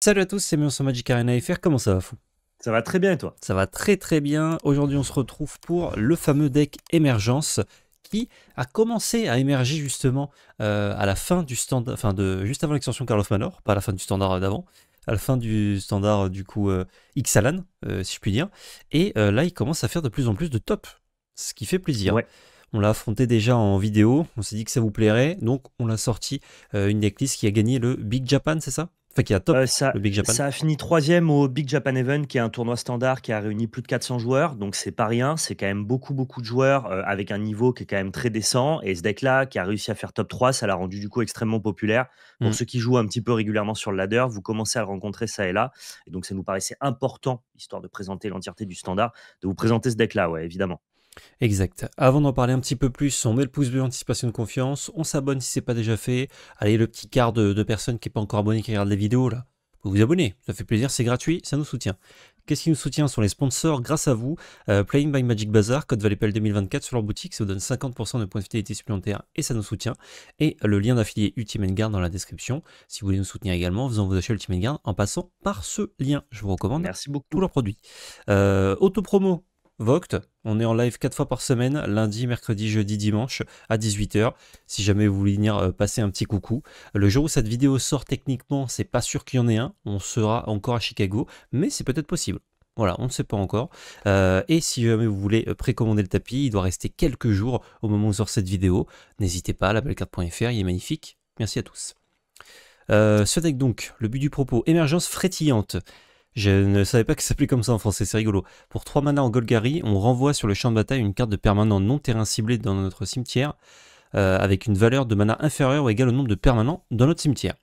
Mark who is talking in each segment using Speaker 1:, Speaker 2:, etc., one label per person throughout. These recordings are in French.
Speaker 1: Salut à tous, c'est Mion sur Magic Arena FR, comment ça va fou Ça va très bien et toi Ça va très très bien, aujourd'hui on se retrouve pour le fameux deck émergence qui a commencé à émerger justement euh, à la fin du standard, enfin de, juste avant l'extension Carlos of Manor, pas à la fin du standard d'avant, à la fin du standard du coup x euh, Xalan, euh, si je puis dire, et là il commence à faire de plus en plus de top, ce qui fait plaisir. On l'a affronté déjà en vidéo, on s'est dit que ça vous plairait, donc on l'a sorti une decklist qui a gagné le Big Japan, c'est ça top, euh, ça,
Speaker 2: Big Japan. Ça a fini troisième au Big Japan Event, qui est un tournoi standard qui a réuni plus de 400 joueurs. Donc, c'est pas rien. C'est quand même beaucoup, beaucoup de joueurs euh, avec un niveau qui est quand même très décent. Et ce deck-là, qui a réussi à faire top 3, ça l'a rendu du coup extrêmement populaire. Pour mm. ceux qui jouent un petit peu régulièrement sur le ladder, vous commencez à le rencontrer ça et là. Et donc, ça nous paraissait important, histoire de présenter l'entièreté du standard, de vous présenter ce deck-là, ouais, évidemment.
Speaker 1: Exact. Avant d'en parler un petit peu plus, on met le pouce bleu anticipation de confiance, on s'abonne si c'est pas déjà fait. Allez, le petit quart de, personnes qui n'est pas encore abonné qui regarde la vidéo, là. Vous vous abonnez, ça fait plaisir, c'est gratuit, ça nous soutient. Qu'est-ce qui nous soutient sont les sponsors grâce à vous. Euh, Playing by Magic Bazaar, code Valépel 2024 sur leur boutique, ça vous donne 50% de points de fidélité supplémentaires et ça nous soutient. Et le lien d'affilié Ultimate Guard dans la description. Si vous voulez nous soutenir également, en vous vos achats Ultimate Guard en passant par ce lien. Je vous recommande Merci beaucoup. tous leurs produits. Euh, autopromo, Voct, on est en live 4 fois par semaine, lundi, mercredi, jeudi, dimanche à 18h. Si jamais vous voulez venir euh, passer un petit coucou. Le jour où cette vidéo sort techniquement, c'est pas sûr qu'il y en ait un. On sera encore à Chicago, mais c'est peut-être possible. Voilà, on ne sait pas encore. Euh, et si jamais vous voulez euh, précommander le tapis, il doit rester quelques jours au moment où sort cette vidéo. N'hésitez pas, carte.fr il est magnifique. Merci à tous. ce deck donc, le but du propos, émergence frétillante. Je ne savais pas que ça s'appelait comme ça en français, c'est rigolo. Pour 3 manas en Golgari, on renvoie sur le champ de bataille une carte de permanent non terrain ciblé dans notre cimetière, euh, avec une valeur de mana inférieure ou égale au nombre de permanents dans notre cimetière.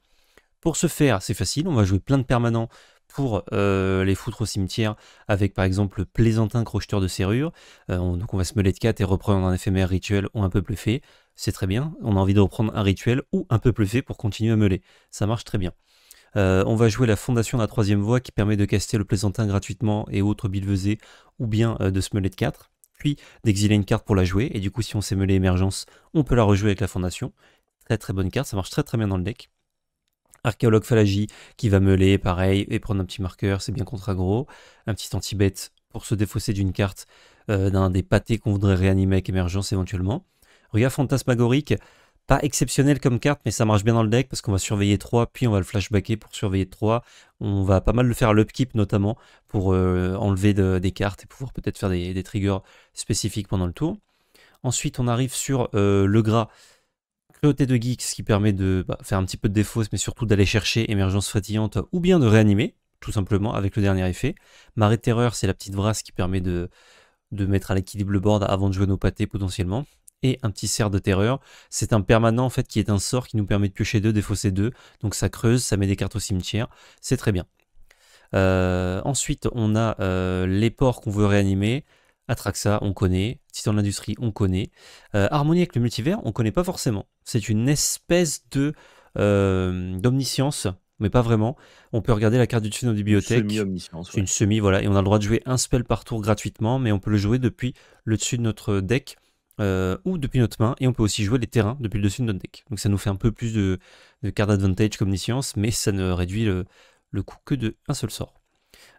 Speaker 1: Pour ce faire, c'est facile, on va jouer plein de permanents pour euh, les foutre au cimetière avec par exemple le plaisantin crocheteur de serrure. Euh, donc on va se meuler de 4 et reprendre un éphémère rituel ou un plus fait. C'est très bien, on a envie de reprendre un rituel ou un plus fait pour continuer à meuler. Ça marche très bien. Euh, on va jouer la fondation de la troisième voie qui permet de caster le plaisantin gratuitement et autres bilvesés ou bien euh, de se mêler de 4, puis d'exiler une carte pour la jouer, et du coup si on s'est mêlé émergence, on peut la rejouer avec la fondation. Très très bonne carte, ça marche très très bien dans le deck. Archéologue phalagie qui va meuler, pareil, et prendre un petit marqueur, c'est bien contre aggro. Un petit anti-bête pour se défausser d'une carte, euh, d'un des pâtés qu'on voudrait réanimer avec émergence éventuellement. Ria Fantasmagorique, pas exceptionnel comme carte, mais ça marche bien dans le deck parce qu'on va surveiller 3, puis on va le flashbacker pour surveiller 3. On va pas mal le faire à l'upkeep notamment pour euh, enlever des cartes et pouvoir peut-être faire des, triggers spécifiques pendant le tour. Ensuite, on arrive sur euh, le gras. Cruauté de Geeks qui permet de bah, faire un petit peu de défausse, mais surtout d'aller chercher émergence fatigante ou bien de réanimer, tout simplement, avec le dernier effet. Marée Terreur, c'est la petite brasse qui permet de, de mettre à l'équilibre le board avant de jouer nos pâtés potentiellement et un petit cerf de terreur. C'est un permanent en fait qui est un sort qui nous permet de piocher deux, défausser deux. Donc ça creuse, ça met des cartes au cimetière. C'est très bien. Euh, ensuite, on a euh, les ports qu'on veut réanimer. Atraxa, on connaît. Titan de l'industrie, on connaît. Euh, Harmonie avec le multivers, on connaît pas forcément. C'est une espèce de d'omniscience, mais pas vraiment. On peut regarder la carte du dessus de nos bibliothèques. Une semi, voilà. Et on a le droit de jouer un spell par tour gratuitement, mais on peut le jouer depuis le dessus de notre deck. Euh, ou depuis notre main, et on peut aussi jouer les terrains depuis le dessus de notre deck. Donc ça nous fait un peu plus de, de card advantage comme sciences mais ça ne réduit le, coût que de un seul sort.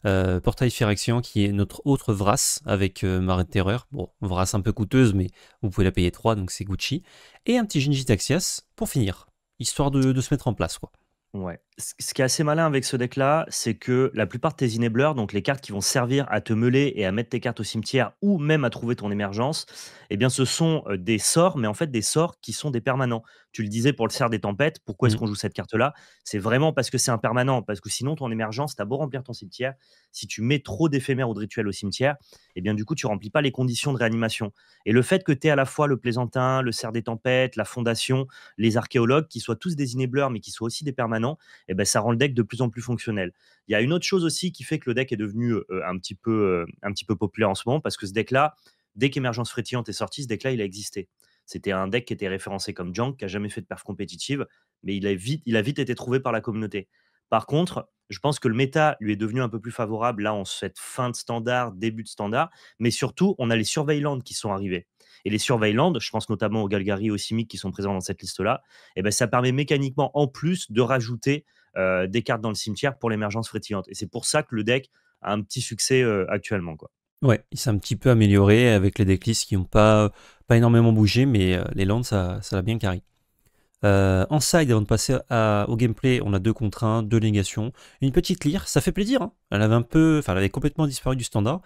Speaker 1: Euh, portail Portail action qui est notre autre Vras avec euh, marée de Terreur. Bon, Vras un peu coûteuse, mais vous pouvez la payer 3, donc c'est Gucci. Et un petit Genji Taxias pour finir, histoire de se mettre en place. quoi.
Speaker 2: Ouais. Ce qui est assez malin avec ce deck-là, c'est que la plupart de tes enablers, donc les cartes qui vont servir à te meuler et à mettre tes cartes au cimetière ou même à trouver ton émergence, eh bien, ce sont euh, des sorts, mais en fait des sorts qui sont des permanents tu le disais pour le cerf des tempêtes, pourquoi est-ce mmh. qu'on joue cette carte-là C'est vraiment parce que c'est un permanent, parce que sinon ton émergence, t'as beau remplir ton cimetière, si tu mets trop d'éphémères ou de rituels au cimetière, eh bien du coup tu remplis pas les conditions de réanimation. Et le fait que tu aies à la fois le plaisantin, le cerf des tempêtes, la fondation, les archéologues, qui soient tous des inébleurs, mais qui soient aussi des permanents, eh ben, ça rend le deck de plus en plus fonctionnel. Il y a une autre chose aussi qui fait que le deck est devenu euh, euh, un, petit peu, euh, un petit peu populaire en ce moment, parce que ce deck-là, dès qu'Émergence Frétillante est sortie, ce deck-là, il a existé. C'était un deck qui était référencé comme junk, qui a jamais fait de perf compétitive, mais il a vite, été trouvé par la communauté. Par contre, je pense que le méta lui est devenu un peu plus favorable là en cette fin de standard, début de standard, mais surtout, on a les surveillants qui sont arrivés. Et les surveillants, je pense notamment aux Galgari et aux Simic qui sont présents dans cette liste-là, et eh ben ça permet mécaniquement en plus de rajouter euh, des cartes dans le cimetière pour l'émergence frétillante. Et c'est pour ça que le deck a un petit succès euh, actuellement. Quoi.
Speaker 1: Ouais, il s'est un petit peu amélioré avec les decklists qui n'ont pas pas énormément bougé, mais euh, les lands, ça l'a bien carré. Euh, en side, avant de passer au gameplay, on a deux contraintes, deux négations, une petite lyre, ça fait plaisir. Hein. elle avait un peu, enfin, elle avait complètement disparu du standard.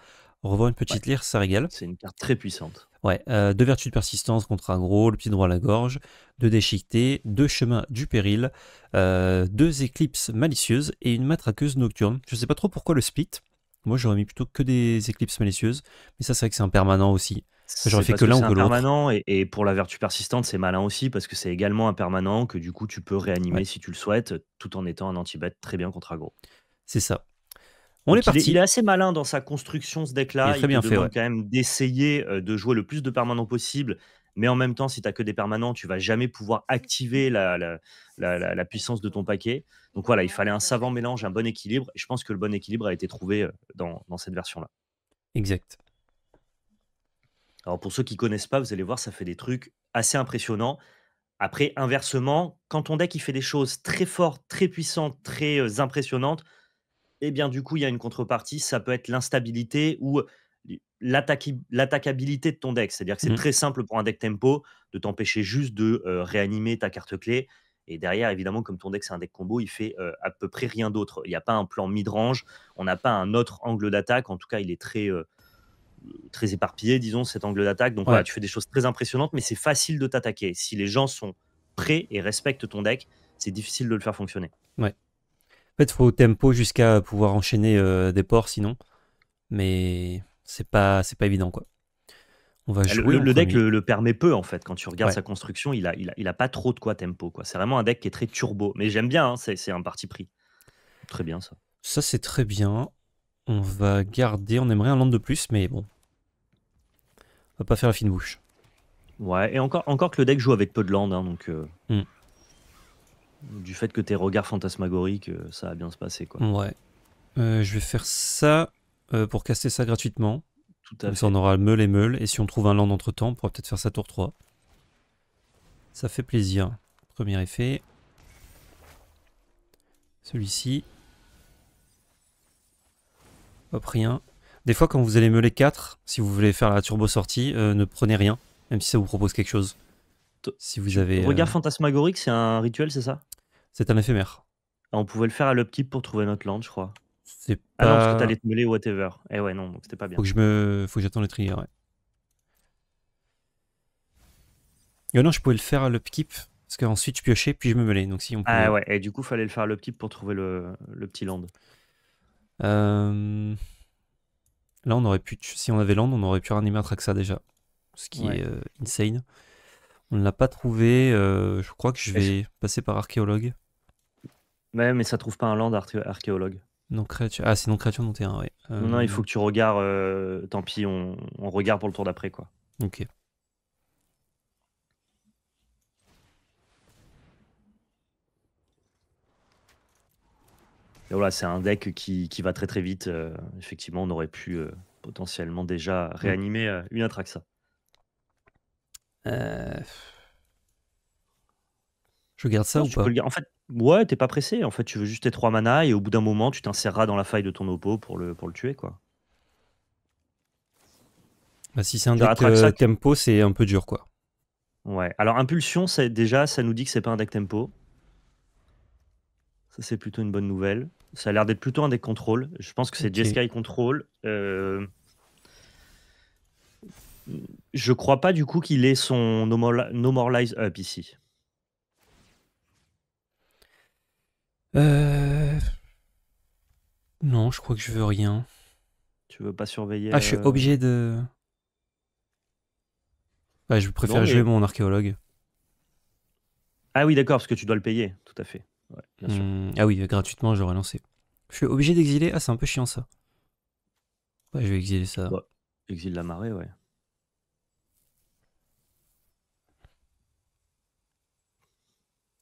Speaker 1: Revoir revoit une petite lire, lyre, ça régale. C'est une carte très puissante. Ouais, euh, deux vertus de persistance contre un gros, le petit droit à la gorge, deux déchiquetés, deux chemins du péril, deux éclipses malicieuses et une matraqueuse nocturne. Je sais pas trop pourquoi le split. Moi, j'aurais mis plutôt que des éclipses malicieuses, mais ça, c'est vrai que c'est un permanent aussi. C'est fait que l'un ou que
Speaker 2: l'autre. Et, et pour la vertu persistante, c'est malin aussi parce que c'est également un permanent, que du coup tu peux réanimer si tu le souhaites tout en étant un anti-bet très bien contre aggro.
Speaker 1: C'est ça. On est parti. Il est,
Speaker 2: assez malin dans sa construction ce deck-là. Il, est très bien fait, demande quand même d'essayer euh, de jouer le plus de permanents possible. Mais en même temps, si tu n'as que des permanents, tu vas jamais pouvoir activer la, puissance de ton paquet. Donc voilà, il fallait un savant mélange, un bon équilibre. Et je pense que le bon équilibre a été trouvé euh, dans, dans cette version-là. Exact. Alors pour ceux qui connaissent pas, vous allez voir, ça fait des trucs assez impressionnants. Après, inversement, quand ton deck il fait des choses très fortes, très puissantes, très impressionnantes, eh bien du coup, il y a une contrepartie, ça peut être l'instabilité ou l'attaquabilité de ton deck. C'est-à-dire que c'est mmh. très simple pour un deck tempo de t'empêcher juste de réanimer ta carte clé. Et derrière, évidemment, comme ton deck, c'est un deck combo, il fait à peu près rien d'autre. Il n'y a pas un plan mid-range, on n'a pas un autre angle d'attaque. En tout cas, il est très, très éparpillé, disons, cet angle d'attaque. Donc voilà, tu fais des choses très impressionnantes, mais c'est facile de t'attaquer. Si les gens sont prêts et respectent ton deck, c'est difficile de le faire fonctionner.
Speaker 1: Ouais. En fait, il faut tempo jusqu'à pouvoir enchaîner euh, des ports, sinon. Mais c'est pas, c'est pas évident, quoi. On va jouer le, deck le,
Speaker 2: permet peu, en fait. Quand tu regardes sa construction, il a, il a, pas trop de quoi tempo, quoi. C'est vraiment un deck qui est très turbo. Mais j'aime bien, hein, c'est, un parti pris. Très bien, ça.
Speaker 1: Ça, c'est très bien. On va garder, on aimerait un land de plus, mais bon. On va pas faire la fine bouche.
Speaker 2: Ouais, et encore, encore que le deck joue avec peu de land, hein, donc... Euh, hmm. Du fait que tes regards fantasmagoriques, euh, ça va bien se passer, quoi. Ouais.
Speaker 1: Euh, je vais faire ça pour caster ça gratuitement. Tout à fait. ça, on aura meule et meule, et si on trouve un land entre-temps, on pourra peut-être faire ça tour 3. Ça fait plaisir. Premier effet. Celui-ci rien. Des fois, quand vous allez meuler 4, si vous voulez faire la turbo sortie, euh, ne prenez rien, même si ça vous propose quelque chose. Si vous avez. Regard euh,
Speaker 2: fantasmagorique, c'est un rituel, c'est ça
Speaker 1: C'est un éphémère.
Speaker 2: Ah, on pouvait le faire à l'upkeep pour trouver notre land, je crois.
Speaker 1: C'est pas... Ah non, parce que t'allais te
Speaker 2: meuler whatever. Eh ouais, non, donc c'était pas bien. Faut que je
Speaker 1: me... Faut que j'attende le trigger, ouais. non, je pouvais le faire à l'upkeep, parce qu'ensuite je piochais, puis je me meulais. Donc si on Ah ouais,
Speaker 2: et du coup, fallait le faire à l'upkeep pour trouver le, le petit land.
Speaker 1: Euh, là, on aurait pu, si on avait Land, on aurait pu ranimer Traxa déjà, ce qui est euh, insane. On ne l'a pas trouvé. Euh, je crois que je vais passer par archéologue.
Speaker 2: Ouais, mais ça trouve pas un land archéologue.
Speaker 1: Non, créature. Ah, sinon créature non terrain non, non, il faut
Speaker 2: que tu regardes. tant pis, on, on regarde pour le tour d'après, quoi. Ok. Et voilà, c'est un deck qui, va très très vite. Euh, effectivement, on aurait pu euh, potentiellement déjà mm. réanimer euh, une Atraxa. Je
Speaker 1: garde ça ou pas
Speaker 2: En fait, ouais, t'es pas pressé. En fait, tu veux juste tes trois mana et au bout d'un moment, tu t'inséreras dans la faille de ton oppo pour le, pour le tuer, quoi.
Speaker 1: Bah, si c'est un deck tempo, c'est un peu dur, quoi.
Speaker 2: Ouais. Alors, Impulsion, déjà, ça nous dit que c'est pas un deck tempo. Ça, c'est plutôt une bonne nouvelle. Ça a l'air d'être plutôt un des contrôles. Je pense que c'est okay. Jeskai Control. Euh... Je crois pas du coup qu'il ait son No More, Lies Up ici.
Speaker 1: Euh, non, je crois que je veux rien.
Speaker 2: Tu veux pas surveiller Ah, je suis euh, obligé
Speaker 1: de. Ah, je préfère jouer mon archéologue.
Speaker 2: Ah oui, d'accord, parce que tu dois le payer, tout à fait.
Speaker 1: Hmm. ah oui, euh, gratuitement, j'aurais lancé. Je suis obligé d'exiler. Ah, c'est un peu chiant ça. Ouais, je vais exiler ça. Exile la marée, ouais.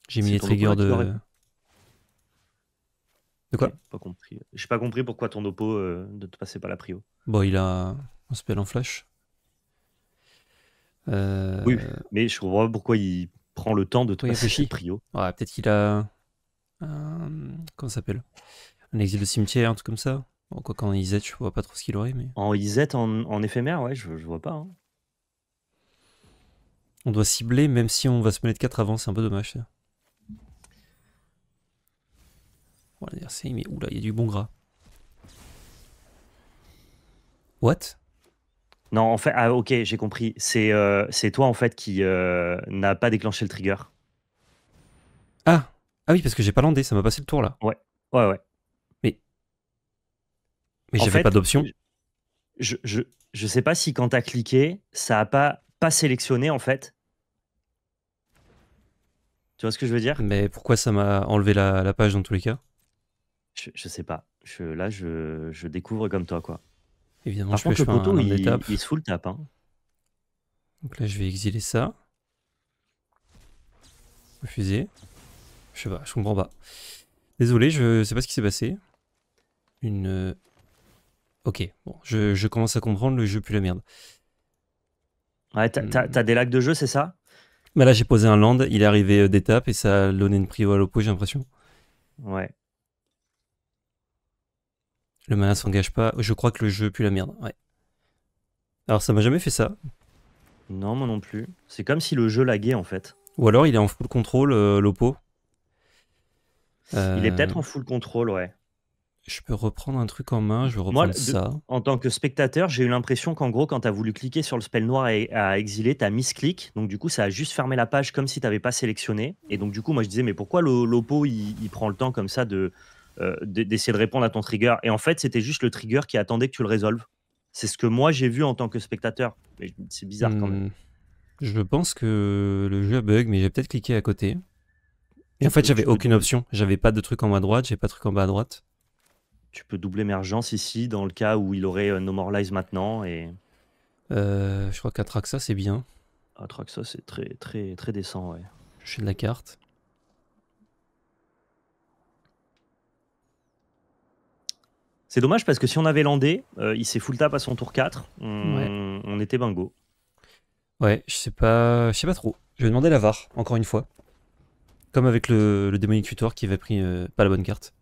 Speaker 1: J'ai mis les triggers de. De quoi Pas
Speaker 2: compris. J'ai pas compris pourquoi ton oppo euh, ne te passait pas la prio.
Speaker 1: Bon, il a un spell en flash. Euh, oui,
Speaker 2: mais je comprends pas pourquoi il prend le temps de te oui, passer la prio.
Speaker 1: Ouais, peut-être qu'il a euh, comment ça s'appelle Un exil de cimetière, un truc comme ça. En quoi qu'en Isette, je vois pas trop ce qu'il aurait. Mais...
Speaker 2: En Isette, en, en éphémère, ouais, je,
Speaker 1: vois pas. Hein. On doit cibler, même si on va se mettre de 4 avant, c'est un peu dommage. Ça. Bon, c'est. mais oula, il y a du bon gras. What
Speaker 2: Non, en fait, ah, ok, j'ai compris. C'est euh, toi, en fait, qui euh, n'a pas déclenché le trigger.
Speaker 1: Ah ah oui, parce que j'ai pas landé, ça m'a passé le tour là.
Speaker 2: Ouais, ouais, ouais. Mais,
Speaker 1: mais j'avais pas d'option.
Speaker 2: Je, sais pas si quand t'as cliqué, ça a pas, pas sélectionné en fait.
Speaker 1: Tu vois ce que je veux dire Mais pourquoi ça m'a enlevé la, page dans tous les cas
Speaker 2: je, sais pas. là, je, découvre comme toi, quoi. Évidemment, Par je contre, le il, il, se fout le tap.
Speaker 1: Hein. Donc là, je vais exiler ça. Refuser. Je sais pas, je comprends pas. Désolé, je sais pas ce qui s'est passé. Une... Euh, ok, bon, je, commence à comprendre, le jeu pue la merde.
Speaker 2: Ouais, t'as des lags de jeu, c'est ça
Speaker 1: Bah là, j'ai posé un land, il est arrivé euh, d'étape et ça a donné une prio à l'oppo, j'ai l'impression. Ouais. Le mana s'engage pas, je crois que le jeu pue la merde, ouais. Alors ça m'a jamais fait ça.
Speaker 2: Non, moi non plus. C'est comme si le jeu laguait en fait.
Speaker 1: Ou alors il est en full contrôle, euh, l'oppo, il est peut-être euh, en
Speaker 2: full contrôle, ouais.
Speaker 1: Je peux reprendre un truc en main, je vais Moi, ça.
Speaker 2: en tant que spectateur, j'ai eu l'impression qu'en gros, quand tu voulu cliquer sur le spell noir et, à exiler, t'as as mis-clic. Donc, du coup, ça a juste fermé la page comme si tu pas sélectionné. Et donc, du coup, moi, je disais, mais pourquoi l'Oppo, il, il prend le temps comme ça euh, de, d'essayer de répondre à ton trigger. Et en fait, c'était juste le trigger qui attendait que tu le résolves. C'est ce que moi j'ai vu en tant que spectateur. c'est bizarre quand
Speaker 1: même. Hmm. Je pense que le jeu bug, mais j'ai peut-être cliqué à côté. Et en fait, j'avais aucune option. J'avais pas de truc en bas à droite, j'ai pas de truc en bas à droite.
Speaker 2: Tu peux doubler émergence ici, dans le cas où il aurait euh, No More Lies maintenant. Et...
Speaker 1: Euh, je crois qu'Atraxa, c'est bien. Atraxa, c'est très, très, très décent, ouais. Je fais de la carte.
Speaker 2: C'est dommage parce que si on avait landé, euh, il s'est full tap à son tour 4. On, était bingo.
Speaker 1: Ouais, je sais pas, je sais pas trop. Je vais demander la VAR, encore une fois. Comme avec le, le démonique tutor qui avait pris euh, pas la bonne carte.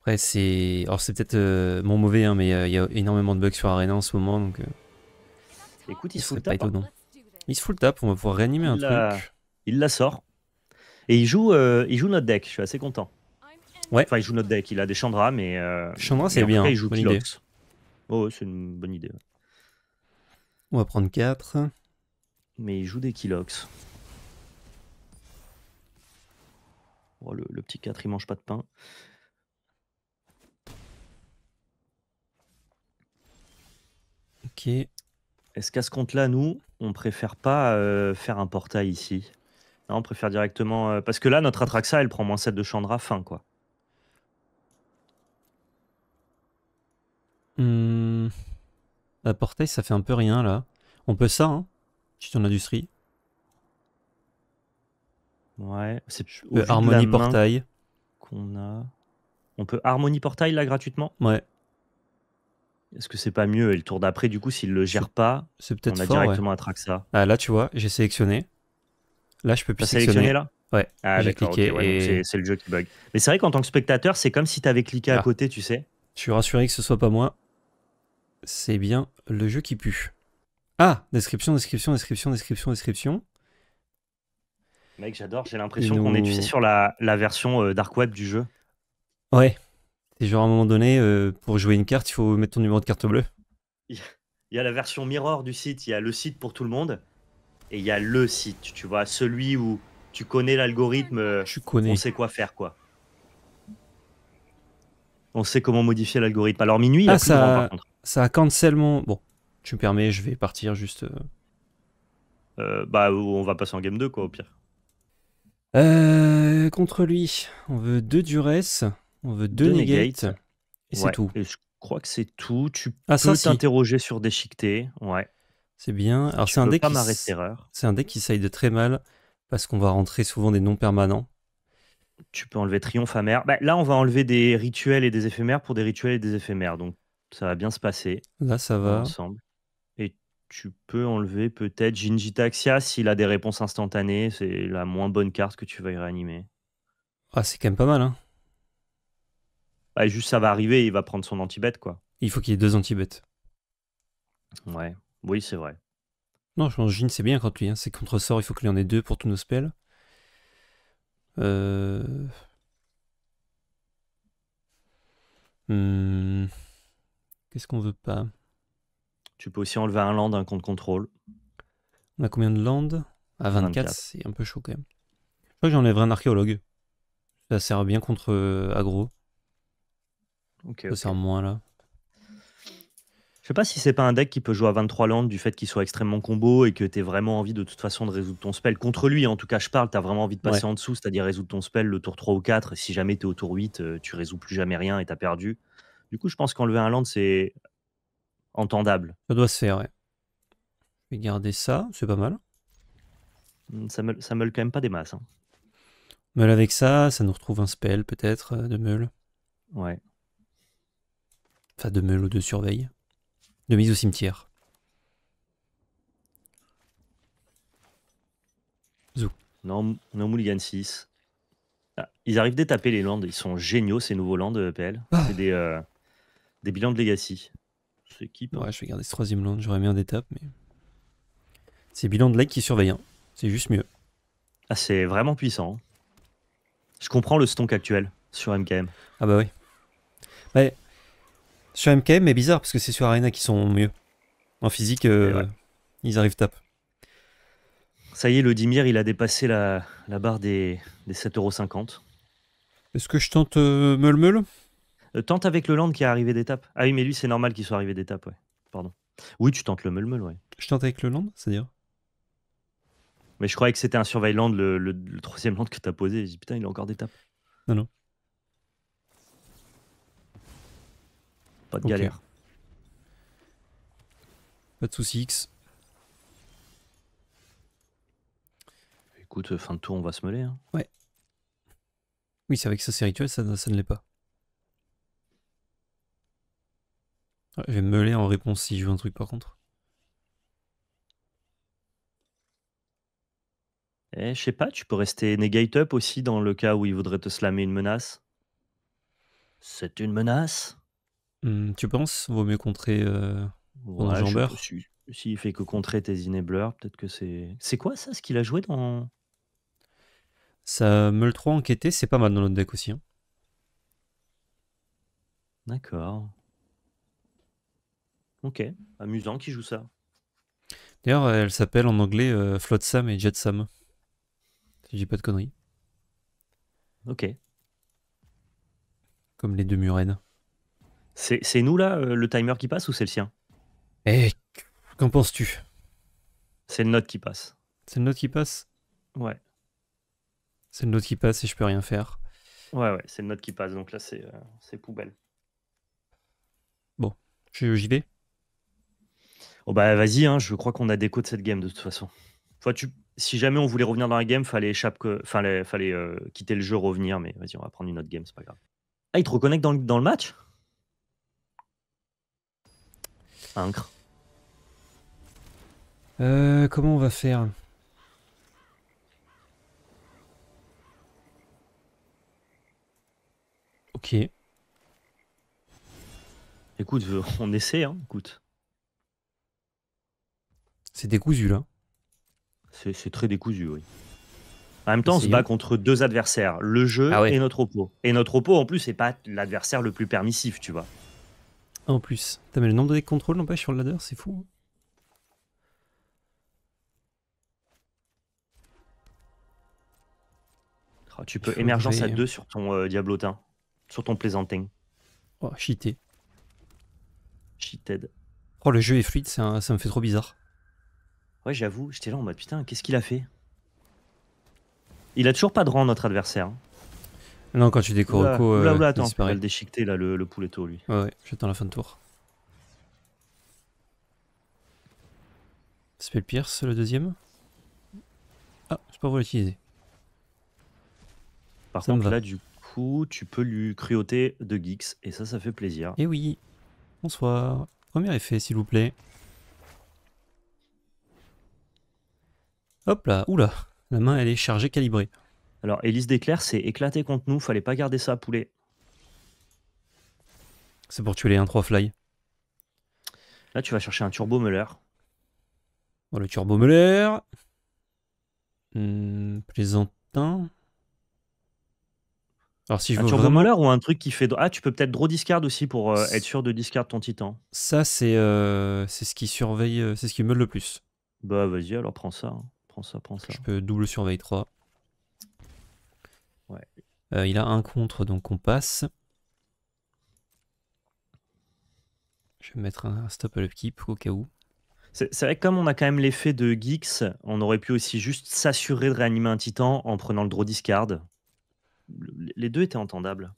Speaker 1: Après, c'est. Alors, c'est peut-être euh, mon mauvais, hein, mais euh, il y a énormément de bugs sur Arena en ce moment, donc. Écoute, hein. il se fout le tap. Il se on va pouvoir réanimer un truc. Il la sort. Et
Speaker 2: il joue, il joue notre deck, je suis assez content. Ouais. Enfin, il joue notre deck, il a des Chandra, mais. Chandra, c'est bien. il joue bonne idée. Oh, c'est une bonne idée.
Speaker 1: On va prendre 4
Speaker 2: mais il joue des Kilox. Oh, le, petit 4, il mange pas de pain. Ok. Est-ce qu'à ce, compte-là, nous, on préfère pas euh, faire un portail ici non, On préfère directement... Euh, parce que là, notre Atraxa, elle prend moins 7 de Chandra fin, quoi.
Speaker 1: La hmm. bah, portail, ça fait un peu rien, là. On peut ça, hein je industrie.
Speaker 2: Ouais, c'est Portail. Qu'on a. On peut Harmony Portail là gratuitement Ouais. Est-ce que c'est pas mieux Et le tour d'après, du coup, s'il le gère pas, c'est peut-être on a directement ouais. un
Speaker 1: Ah, là, tu vois, j'ai sélectionné. Là, je peux plus sélectionner. sélectionné là Ouais, ah, j'ai cliqué. C'est le jeu qui bug. Mais c'est
Speaker 2: vrai qu'en tant que spectateur, c'est comme si tu avais cliqué à ah. côté, tu sais.
Speaker 1: Je suis rassuré que ce soit pas moi. C'est bien le jeu qui pue. Ah, description, description, description, description, description.
Speaker 2: Mec, j'adore, j'ai l'impression qu'on est, sur la, version euh, dark web du jeu.
Speaker 1: Ouais. Et genre à un moment donné, euh, pour jouer une carte, il faut mettre ton numéro de carte bleue.
Speaker 2: Il y a la version mirror du site, il y a le site pour tout le monde, et il y a le site, tu vois, celui où tu connais l'algorithme, euh, tu connais. on sait quoi faire, quoi. On sait comment modifier l'algorithme. Alors minuit, il a ah, plus ça, grand,
Speaker 1: ça cancel mon... Bon, tu me permets, je vais partir juste. Euh. Euh, bah, on va passer en game 2, quoi, au pire. Euh, contre lui, on veut deux duresses on veut deux, negate. et c'est tout. je crois
Speaker 2: que c'est tout.
Speaker 1: Tu ah, peux
Speaker 2: t'interroger sur déchiqueté, ouais.
Speaker 1: C'est bien. Alors c'est un deck qui c'est un deck qui de très mal parce qu'on va rentrer souvent des noms permanents.
Speaker 2: Tu peux enlever triomphe amer. Bah, là, on va enlever des rituels et des éphémères pour des rituels et des éphémères, donc ça va bien se passer.
Speaker 1: Là, ça va
Speaker 2: tu peux enlever peut-être Jinji s'il a des réponses instantanées. C'est la moins bonne carte que tu vas y réanimer.
Speaker 1: Ah, c'est quand même pas mal, hein.
Speaker 2: Bah, juste ça va arriver, il va prendre son anti quoi.
Speaker 1: Il faut qu'il y ait deux anti
Speaker 2: Ouais, oui, c'est vrai.
Speaker 1: Non, je pense que Jin, c'est bien quand lui. Hein. C'est contre-sort, il faut qu'il y en ait deux pour tous nos spells. Euh... Hmm. Qu'est-ce qu'on veut pas
Speaker 2: tu peux aussi enlever un land un compte contrôle.
Speaker 1: On a combien de lands À 24, c'est un peu chaud quand même. Je crois que j'enlèverai un archéologue. Ça sert bien contre agro. Euh, aggro. Ça sert moins là.
Speaker 2: Je sais pas si c'est pas un deck qui peut jouer à 23 lands du fait
Speaker 1: qu'il soit extrêmement
Speaker 2: combo et que tu vraiment envie de toute façon de résoudre ton spell. Contre lui, en tout cas, je parle, tu as vraiment envie de passer en dessous, c'est-à-dire résoudre ton spell le tour 3 ou 4. Et si jamais tu es au tour 8, euh, tu résous plus jamais rien et tu as perdu. Du coup, je pense qu'enlever un land, c'est entendable.
Speaker 1: Ça doit se faire, ouais. Je vais garder ça, c'est pas mal.
Speaker 2: Hmm, ça meule, quand même pas des masses. Hein.
Speaker 1: Meule avec ça, ça nous retrouve un spell peut-être euh, de meule. Ouais. Enfin, de meule ou de surveille. De mise au cimetière.
Speaker 2: Zou. Non, non Mulligan 6. Ah, ils arrivent d'étaper les landes, ils sont géniaux ces nouveaux landes e PL. Ah. C'est des, euh, des bilans de Legacy
Speaker 1: je vais garder ce troisième land, j'aurais mis un d'étape, mais. C'est bilan de Lake qui surveille, hein. c'est juste mieux. Ah,
Speaker 2: c'est vraiment puissant. Hein. Je comprends le stonk actuel sur MKM.
Speaker 1: Ah bah oui. Sur MKM, mais bizarre, parce que c'est sur Arena qui sont mieux. En physique, euh, eh ils arrivent tap.
Speaker 2: Ça y est, le Dimir, il a dépassé la, barre des, 7,50€.
Speaker 1: Est-ce que je tente euh,
Speaker 2: euh, tente avec le land qui est arrivé d'étape. Ah oui, mais lui, c'est normal qu'il soit arrivé d'étape, ouais. Pardon.
Speaker 1: Oui, tu tentes le meul-meul, ouais. Je tente avec le land, c'est-à-dire
Speaker 2: Mais je croyais que c'était un surveil land, le, troisième land que t'as posé.
Speaker 1: putain, il est encore d'étape. Non, non. Pas de galère. Pas de soucis, X. Écoute, euh, fin de tour, on va se mêler. Hein. Ouais. Oui, c'est vrai que ça, c'est rituel, ça ne l'est pas. je vais me meuler en réponse si je veux un truc par contre.
Speaker 2: Eh, je sais pas, tu peux rester negate up aussi dans le cas où il voudrait te slammer une menace. C'est une menace
Speaker 1: hmm, tu penses Vaut mieux contrer euh,
Speaker 2: si- fait que contrer tes enablers, peut-être que c'est. C'est quoi ça, ce qu'il a joué dans.
Speaker 1: Ça me le 3 enquêté, c'est pas mal dans notre deck aussi. Hein.
Speaker 2: D'accord. Ok, amusant qui joue ça.
Speaker 1: D'ailleurs, euh, elle s'appelle en anglais euh, Flotsam et Jetsam. Si dis pas de conneries. Ok. Comme les deux murennes.
Speaker 2: C'est nous là, euh, le timer qui passe ou c'est le sien
Speaker 1: Eh, qu'en penses-tu
Speaker 2: C'est le note qui passe.
Speaker 1: C'est le note qui passe Ouais. C'est le note qui passe et je peux rien faire.
Speaker 2: Ouais, ouais, c'est le note qui passe, donc là c'est euh, poubelle.
Speaker 1: Bon, j'y vais
Speaker 2: Oh bah vas-y, hein, je crois qu'on a déco de cette game de toute façon. tu... Si jamais on voulait revenir dans la game, fallait, échapper que... fallait euh, quitter le jeu, revenir, mais vas-y, on va prendre une autre game, c'est pas grave. Ah, il te reconnecte dans le, match
Speaker 1: Incre. Euh, comment on va faire Ok.
Speaker 2: Écoute, on essaie, hein, écoute.
Speaker 1: C'est décousu, là.
Speaker 2: C'est très décousu, oui. En même temps, on se bat contre deux adversaires, le jeu ah et notre oppo. Et notre oppo, en plus, c'est pas l'adversaire le plus permissif, tu vois.
Speaker 1: En plus, t'as mis le nombre de contrôles n'empêche sur le ladder, c'est fou.
Speaker 2: Oh, tu peux émergence à hein. deux sur ton euh, diablotin, sur ton plaisantin. Oh, cheaté. Cheated.
Speaker 1: Oh, le jeu est fluide, ça me fait trop bizarre.
Speaker 2: Ouais, j'avoue, j'étais là en mode putain, qu'est-ce qu'il a fait Il a toujours pas de rang, notre adversaire. Hein.
Speaker 1: Non, quand tu découvres le euh, il va le
Speaker 2: déchiqueter là, le, poulet lui.
Speaker 1: Ouais, ouais, j'attends la fin de tour. Spell Pierce, le deuxième. Ah, je peux pas l'utiliser.
Speaker 2: Par contre, là, du coup, tu peux lui cruauter de Geeks et ça, ça fait plaisir. Et eh
Speaker 1: oui. Bonsoir. Premier effet, s'il vous plaît. Hop là, oula, la main elle est chargée, calibrée. Alors, hélice
Speaker 2: d'éclair, c'est éclaté contre nous, fallait pas garder ça, poulet.
Speaker 1: C'est pour tuer les 1-3 fly.
Speaker 2: Là, tu vas chercher un turbo Muller.
Speaker 1: Bon, oh, le turbo Muller. Hmm, plaisantin. Alors, si je un turbo vraiment...
Speaker 2: ou un truc qui fait. Ah, tu peux peut-être draw discard aussi pour euh, être sûr de discard ton titan.
Speaker 1: Ça, c'est euh, ce qui surveille, euh, c'est ce qui meule le plus.
Speaker 2: Bah, vas-y, alors prends ça. Hein.
Speaker 1: Je peux double surveille 3. Euh, il a un contre, donc on passe. Je vais mettre un stop à l'upkeep au cas où.
Speaker 2: C'est vrai que comme on a quand même l'effet de Geeks, on aurait pu aussi juste s'assurer de réanimer un titan en prenant le draw discard. Les deux étaient entendables.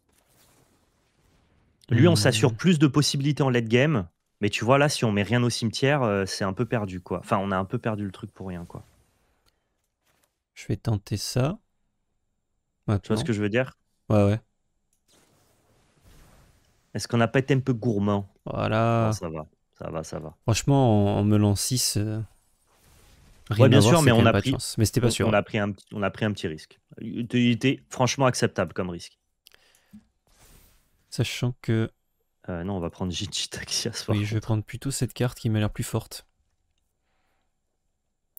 Speaker 2: Lui, on hmm. s'assure plus de possibilités en late game, mais tu vois là, si on met rien au cimetière, euh, c'est un peu perdu quoi. Enfin, on a un peu perdu le truc pour rien quoi.
Speaker 1: Je vais tenter ça. Tu vois ce que je veux dire Ouais, ouais.
Speaker 2: Est-ce qu'on n'a pas été un peu gourmand Voilà. Ah, ça va, ça va, ça va.
Speaker 1: Franchement, en, me lançant 6, bien sûr, mais on a pris. Mais c'était pas sûr. On a
Speaker 2: pris un, on a pris un petit risque. Il était franchement acceptable comme risque.
Speaker 1: Sachant que. Euh, non, on va prendre Jinji à Oui, je vais prendre plutôt cette carte qui m'a l'air plus forte.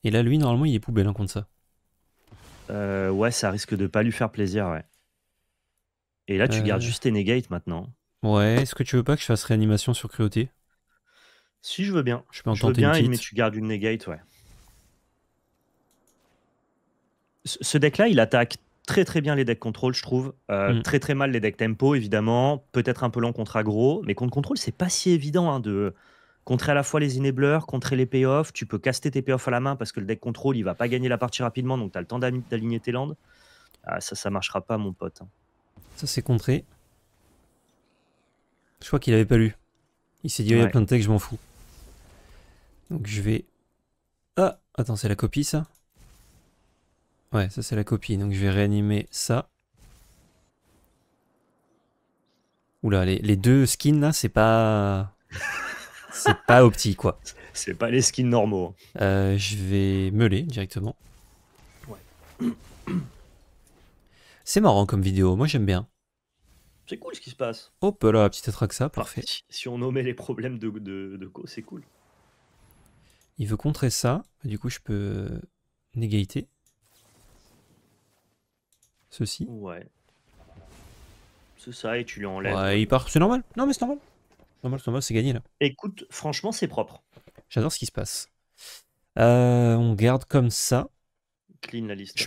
Speaker 1: Et là, lui, normalement, il est poubelle hein, contre ça.
Speaker 2: Euh, ouais, ça risque de pas lui faire plaisir, ouais. Et là, tu euh. gardes juste tes negates maintenant.
Speaker 1: Ouais, est-ce que tu veux pas que je fasse réanimation sur Créauté
Speaker 2: Si, je veux bien. Je peux en je veux bien, mais tu gardes une negate, ouais. Ce deck-là, il attaque très très bien les decks contrôle, je trouve. Euh, mm. Très très mal les decks tempo, évidemment. Peut-être un peu lent contre aggro, mais contre contrôle, c'est pas si évident hein, de contrer à la fois les enablers, contrer les payoffs. Tu peux caster tes payoffs à la main parce que le deck contrôle, il va pas gagner la partie rapidement, donc tu as le temps d'aligner tes landes. Ah, ça, ça marchera pas, mon pote. Hein.
Speaker 1: Ça, c'est contré. Je crois qu'il avait pas lu. Il s'est dit, oh, il y a plein de textes, je m'en fous. Donc je vais... Ah Attends, c'est la copie, ça Ouais, ça c'est la copie. Donc je vais réanimer ça. Oula, les, les deux skins là, c'est pas c'est pas optique, quoi. C'est pas les skins normaux. Hein. Euh, je vais meuler directement. Ouais. C'est marrant comme vidéo, moi j'aime bien.
Speaker 2: C'est cool ce qui se passe.
Speaker 1: Hop là, petite ça. parfait.
Speaker 2: Si, on nommait les problèmes de, de, c'est cool.
Speaker 1: Il veut contrer ça, du coup je peux négater. Ceci.
Speaker 2: Ouais. C'est ça, et tu lui enlèves. Ouais, il part, c'est normal. Non mais c'est
Speaker 1: normal c'est gagné là. Écoute, franchement, c'est propre. J'adore ce qui se passe. Euh, on garde comme ça. Clean la liste.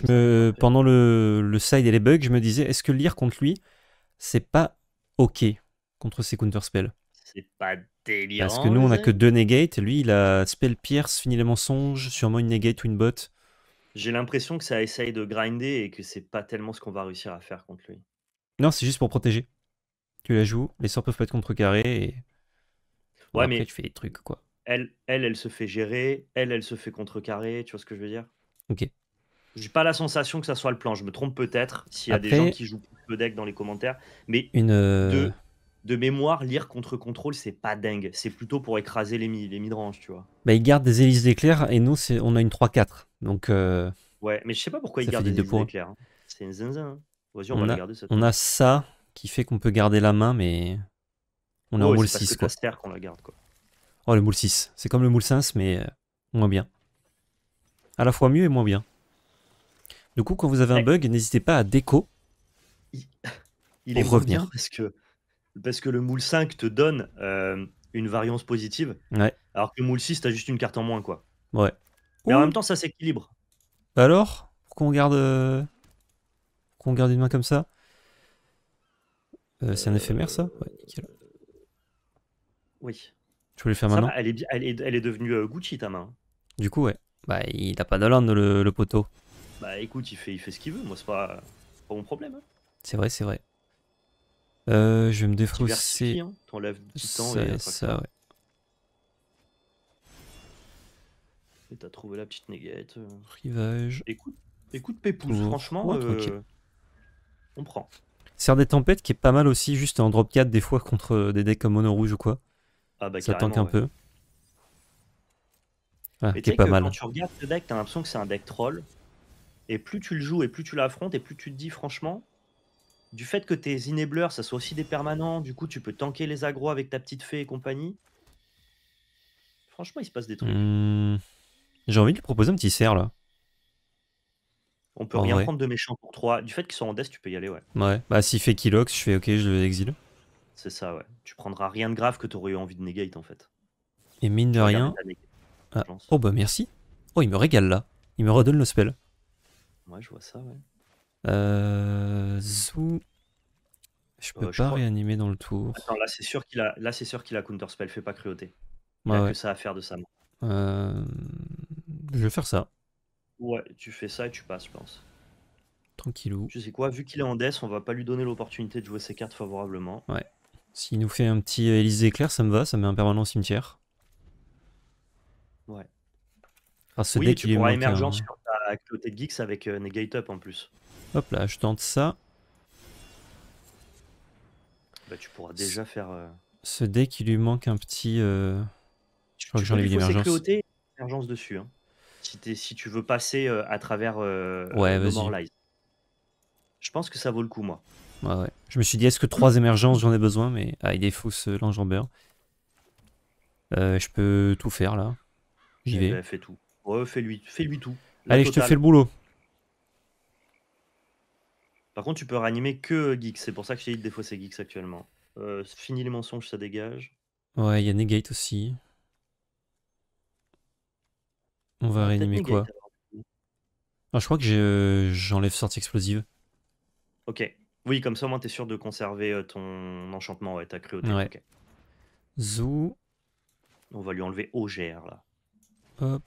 Speaker 1: Pendant le, side et les bugs, je me disais, est-ce que lire contre lui, c'est pas OK contre ses counter spells. C'est pas délirant. Parce que nous, on a que deux negates. Lui, il a spell pierce, fini les mensonges, sûrement une negate ou une bot.
Speaker 2: J'ai l'impression que ça essaye de grinder et que c'est pas tellement ce qu'on va réussir à faire contre lui.
Speaker 1: Non, c'est juste pour protéger. Tu la joues, les sorts peuvent pas être contrecarrés et. Ouais, mais. Tu fais des trucs, quoi.
Speaker 2: Elle, elle, elle se fait gérer, elle, elle se fait contrecarrer, tu vois ce que je veux dire Ok. J'ai pas la sensation que ça soit le plan. Je me trompe peut-être s'il y a des gens qui jouent le deck dans les commentaires. Mais une... Euh, de, mémoire, lire contre contrôle, c'est pas dingue. C'est plutôt pour écraser les, mi les midranges, tu vois.
Speaker 1: Bah, ils gardent des hélices d'éclairs et nous, on a une 3-4. Donc. Euh, ouais, mais je sais pas pourquoi ils gardent des hélices d'éclair.
Speaker 2: Hein. C'est une zinzin. Hein. Vas-y, on, va a, ça. On a
Speaker 1: ça, qui fait qu'on peut garder la main, mais on est moule 6. Quoi. qu'on Oh, le moule 6. C'est comme le moule 5, mais euh, moins bien. À la fois mieux et moins bien. Du coup, quand vous avez un bug, n'hésitez pas à déco.
Speaker 2: Il, est revenir. Parce que, parce que le moule 5 te donne euh, une variance positive. Ouais. Alors que le moule 6, t'as juste une carte en moins, quoi. Ouais. Mais en même temps, ça s'équilibre.
Speaker 1: Bah alors Pourquoi on garde. Euh, qu'on garde une main comme ça euh, c'est un éphémère, ça Oui. Tu voulais faire maintenant
Speaker 2: elle est, elle, est, devenue euh, Gucci, ta main.
Speaker 1: Du coup, ouais. Bah, il n'a pas de le, poteau.
Speaker 2: Bah, écoute, il fait, il fait ce qu'il veut. Moi, c'est pas, pas mon problème. Hein.
Speaker 1: C'est vrai, c'est vrai. Euh, je vais me défausser. Hein. T'enlèves ça, ouais.
Speaker 2: Et t'as trouvé la petite néguette. Euh.
Speaker 1: Rivage.
Speaker 2: Écoute, écoute Pépouze, franchement, on prend.
Speaker 1: Serre des Tempêtes qui est pas mal aussi, juste en drop 4 des fois contre des decks comme Mono Rouge ou quoi. Ah, bah, ça tank un peu. Ah, qui est pas mal. Quand tu
Speaker 2: regardes ce deck, t'as l'impression que c'est un deck troll. Et plus tu le joues et plus tu l'affrontes, et plus tu te dis franchement, du fait que tes enablers, ça soit aussi des permanents, du coup tu peux tanker les agro avec ta petite fée et compagnie. Franchement, il se passe des trucs.
Speaker 1: Hmm. J'ai envie de lui proposer un petit cerf là.
Speaker 2: On peut rien prendre de méchant pour 3. Du fait qu'ils sont en death, tu peux y aller, ouais.
Speaker 1: Ouais. Bah, s'il fait Kilox, je fais ok, je l'exile.
Speaker 2: C'est ça, ouais. Tu prendras rien de grave que tu aurais eu envie de negate, en fait.
Speaker 1: Et mine de rien. Ah, oh, bah merci. Oh, il me régale là. Il me redonne le spell.
Speaker 2: Ouais, je vois ça, ouais.
Speaker 1: Euh. Zou. Je peux euh, pas réanimer dans le tour. Attends,
Speaker 2: là, c'est sûr qu'il a, là, c'est sûr qu'il a Fais pas cruauté. Il a que ça à faire de ça
Speaker 1: euh, Je vais faire ça.
Speaker 2: Ouais, tu fais ça et tu passes, je pense. Tranquillou. Je sais quoi, vu qu'il est en death, on va pas lui donner l'opportunité de jouer ses cartes favorablement.
Speaker 1: Ouais. S'il nous fait un petit Élysée euh, éclair, ça me va, ça met un permanent cimetière. Ouais. Ah, ce deck, tu il pourras hein. émergence
Speaker 2: sur ta clôté de Geeks avec euh, Negate Up en plus.
Speaker 1: Hop là, je tente ça.
Speaker 2: Bah, tu pourras déjà faire. Euh,
Speaker 1: ce deck, il lui manque un petit. Euh... Je crois tu que j'enlève l'émergence.
Speaker 2: émergence dessus. Hein si, tu veux passer euh, à travers euh, euh, ouais, Je pense que ça vaut le coup, moi.
Speaker 1: Je me suis dit, est-ce que trois émergences, j'en ai besoin, mais ah, il est faux l'enjambeur. je peux tout faire là. J'y eh vais.
Speaker 2: Ben, fais tout. fais-lui fais -lui tout. Allez, je te fais le boulot. Par contre, tu peux ranimer que Geeks. C'est pour ça que j'ai dit de défausser Geeks actuellement. fini les mensonges, ça dégage.
Speaker 1: Ouais, il y a Negate aussi. On va ah, réanimer quoi ah, Je crois que euh, j'enlève sortie explosive.
Speaker 2: Ok. Oui, comme ça, au moins, t'es sûr de conserver euh, ton enchantement. Ouais, ta cruauté.
Speaker 1: Zou.
Speaker 2: On va lui enlever OGR, là.
Speaker 1: Hop.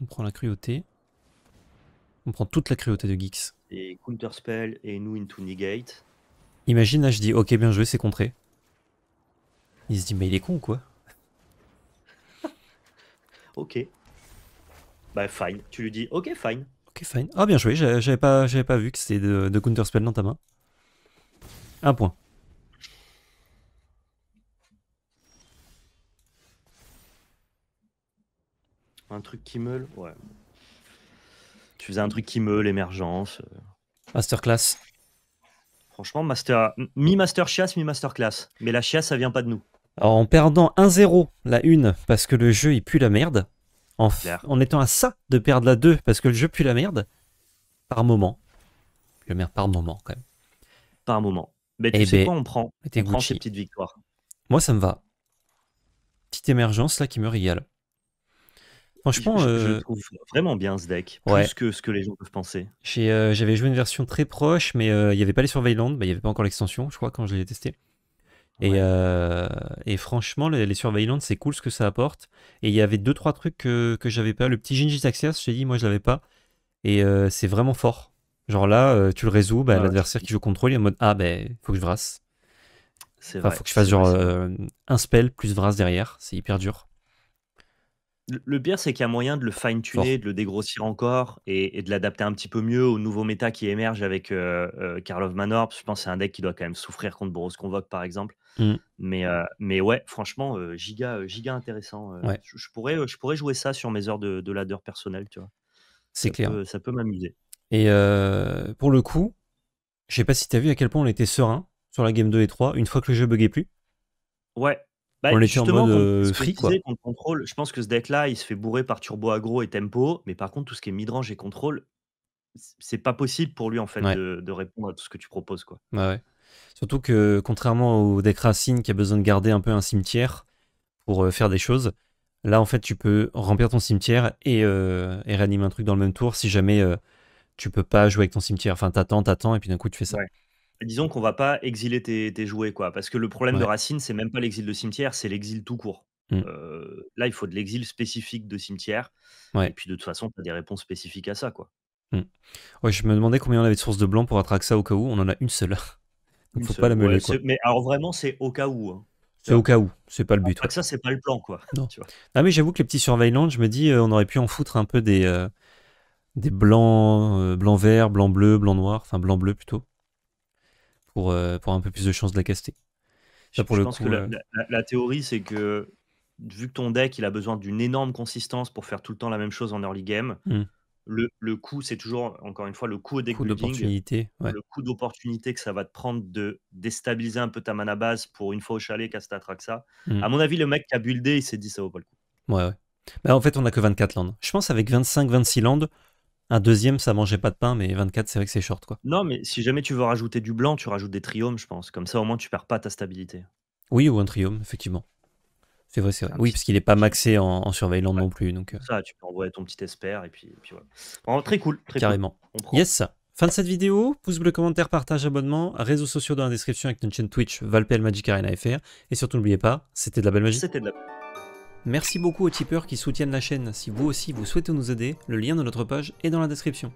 Speaker 1: On prend la cruauté. On prend toute la cruauté de Geeks.
Speaker 2: Et spell et nous into Negate.
Speaker 1: Imagine, là, je dis, ok, bien joué, c'est contré. Il se dit, mais il est con, quoi.
Speaker 2: ok. Bah, fine. Tu lui dis, ok, fine.
Speaker 1: Ok, fine. Ah, bien joué, j'avais pas, pas vu que c'était de, counter spell dans ta main. Un point.
Speaker 2: Un truc qui meule Ouais. Tu faisais un truc qui meule, émergence. Euh.
Speaker 1: Masterclass.
Speaker 2: Franchement, master... mi-master chiasse, mi-master class. Mais la chiasse, ça vient pas de nous.
Speaker 1: Alors, en perdant 1-0 la une, parce que le jeu il pue la merde, en, en, étant à ça de perdre la 2 parce que le jeu pue la merde par moment. Le merde par moment quand même.
Speaker 2: Par moment. Mais tu eh sais ben, quoi, on prend, on prend ces petites victoires.
Speaker 1: Moi, ça me va. Petite émergence là qui me régale. Franchement, je, euh, trouve
Speaker 2: vraiment bien ce deck, plus que ce que les gens peuvent penser.
Speaker 1: Euh, j'avais joué une version très proche, mais euh, il y n'y avait pas les Surveillants, il y n'y avait pas encore l'extension, je crois, quand je l'ai testé. Euh, et, franchement, les, surveillance c'est cool ce que ça apporte. Et il y avait deux trois trucs que, que j'avais pas. Le petit Gingis Access, j'ai dit, moi je l'avais pas. Et euh, c'est vraiment fort. Genre là, euh, tu le résous, bah, ah l'adversaire qui joue contrôle est en mode Ah, ben, bah, faut que je vrasse. faut que je fasse genre un spell plus vrasse derrière. C'est hyper dur.
Speaker 2: Le, pire, c'est qu'il y a moyen de le fine-tuner, de le dégrossir encore et, de l'adapter un petit peu mieux au nouveau méta qui émerge avec Karlov Manor. Je pense que c'est un deck qui doit quand même souffrir contre Boros Convoque, par exemple. Mm. Mais, euh, mais ouais, franchement, euh, giga, euh, giga intéressant. Je, pourrais, je pourrais jouer ça sur mes heures de, ladder personnel, tu vois. C'est clair. ça peut m'amuser.
Speaker 1: Et pour le coup, je sais pas si tu as vu à quel point on était serein sur la game 2 et 3 une fois que le jeu buguait plus. Ouais, bah, on était en mode
Speaker 2: Contrôle, je pense que ce deck là, il se fait bourrer par turbo aggro et tempo, mais par contre tout ce qui est midrange et contrôle, c'est pas possible pour lui en fait de, répondre à tout ce que tu proposes quoi.
Speaker 1: Ouais, ouais. Surtout que, contrairement au deck Racine qui a besoin de garder un peu un cimetière pour euh, faire des choses, là, en fait, tu peux remplir ton cimetière et, euh, réanimer un truc dans le même tour si jamais euh, tu peux pas jouer avec ton cimetière. Enfin, t'attends, t'attends, et puis d'un coup, tu fais ça.
Speaker 2: Disons qu'on va pas exiler tes, jouets, quoi. Parce que le problème de Racine, c'est même pas l'exil de cimetière, c'est l'exil tout court. Mmh. là, il faut de l'exil spécifique de cimetière. Et puis, de toute façon, tu as des réponses spécifiques à ça, quoi.
Speaker 1: Mmh. Ouais, je me demandais combien on avait de sources de blanc pour attraper ça au cas où. On en a une seule. Il faut pas la mélanger.
Speaker 2: Mais alors vraiment, c'est au cas où. Hein.
Speaker 1: C'est au cas où, c'est pas le but. que ça,
Speaker 2: c'est pas le plan, quoi. Non,
Speaker 1: non mais j'avoue que les petits surveillants, je me dis, euh, on aurait pu en foutre un peu des, euh, des blancs, euh, blanc vert, blanc bleu, blanc noir, enfin blanc bleu plutôt, pour, pour un peu plus de chance de la caster. pour je pense que
Speaker 2: la, théorie, c'est que vu que ton deck, il a besoin d'une énorme consistance pour faire tout le temps la même chose en early game. hum le, coût, c'est toujours, encore une fois, le coût d'opportunité. Le coût d'opportunité que ça va te prendre de déstabiliser un peu ta mana base pour une fois au chalet ta Statraxa. ça. Mm. À mon avis, le mec qui a buildé, il s'est dit ça vaut pas le coup.
Speaker 1: Ouais, ouais. Bah, en fait, on a que 24 landes. Je pense avec 25-26 landes, un deuxième, ça mangeait pas de pain, mais 24, c'est vrai que c'est short. quoi.
Speaker 2: Non, mais si jamais tu veux rajouter du blanc, tu rajoutes des triomes, je pense. Comme ça, au moins, tu perds pas ta stabilité.
Speaker 1: Oui, ou un triome, effectivement. C'est vrai, c'est vrai. Oui, parce qu'il n'est pas maxé en, surveillant non plus. Donc, euh.
Speaker 2: Ça, tu peux envoyer ton petit espère et puis, voilà. très cool. Carrément. Yes.
Speaker 1: Fin de cette vidéo. Pouce bleu, commentaire, partage, abonnement. Réseaux sociaux dans la description avec notre chaîne Twitch Valpel Magic Arena FR. Et surtout, n'oubliez pas, c'était de la belle magie. C'était de la Merci beaucoup aux tipeurs qui soutiennent la chaîne. Si vous aussi vous souhaitez nous aider, le lien de notre page est dans la description.